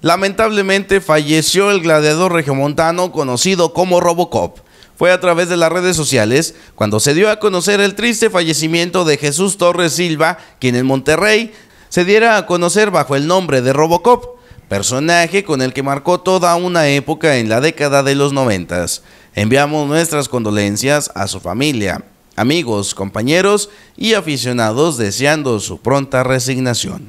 Lamentablemente falleció el gladiador regiomontano conocido como Robocop. Fue a través de las redes sociales cuando se dio a conocer el triste fallecimiento de Jesús Torres Silva, quien en Monterrey se diera a conocer bajo el nombre de Robocop personaje con el que marcó toda una época en la década de los noventas. Enviamos nuestras condolencias a su familia, amigos, compañeros y aficionados deseando su pronta resignación.